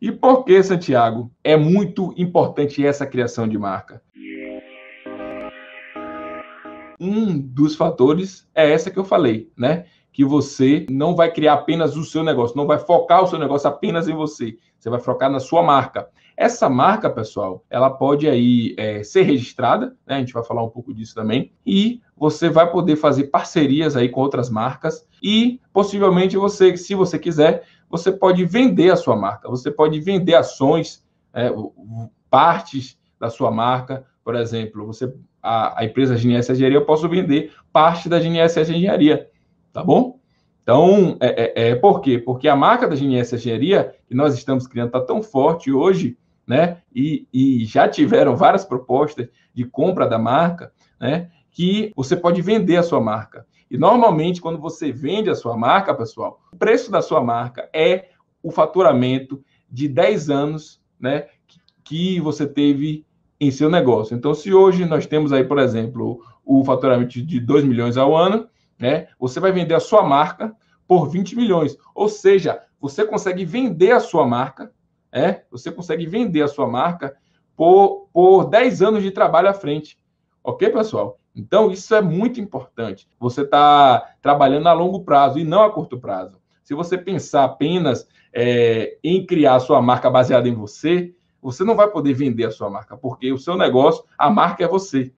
E por que, Santiago, é muito importante essa criação de marca? Um dos fatores é essa que eu falei, né? Que você não vai criar apenas o seu negócio, não vai focar o seu negócio apenas em você. Você vai focar na sua marca. Essa marca, pessoal, ela pode aí é, ser registrada, né? A gente vai falar um pouco disso também. E você vai poder fazer parcerias aí com outras marcas e possivelmente você, se você quiser, você pode vender a sua marca, você pode vender ações, é, partes da sua marca. Por exemplo, você a, a empresa GNS Engenharia, eu posso vender parte da GNS Engenharia, tá bom? Então, é, é, é, por quê? Porque a marca da GNS Engenharia, que nós estamos criando, está tão forte hoje, né? E, e já tiveram várias propostas de compra da marca, né? que você pode vender a sua marca. E normalmente, quando você vende a sua marca, pessoal, o preço da sua marca é o faturamento de 10 anos né, que você teve em seu negócio. Então, se hoje nós temos aí, por exemplo, o faturamento de 2 milhões ao ano, né, você vai vender a sua marca por 20 milhões. Ou seja, você consegue vender a sua marca, né, você consegue vender a sua marca por, por 10 anos de trabalho à frente. Ok, pessoal? Então, isso é muito importante. Você está trabalhando a longo prazo e não a curto prazo. Se você pensar apenas é, em criar a sua marca baseada em você, você não vai poder vender a sua marca, porque o seu negócio, a marca é você.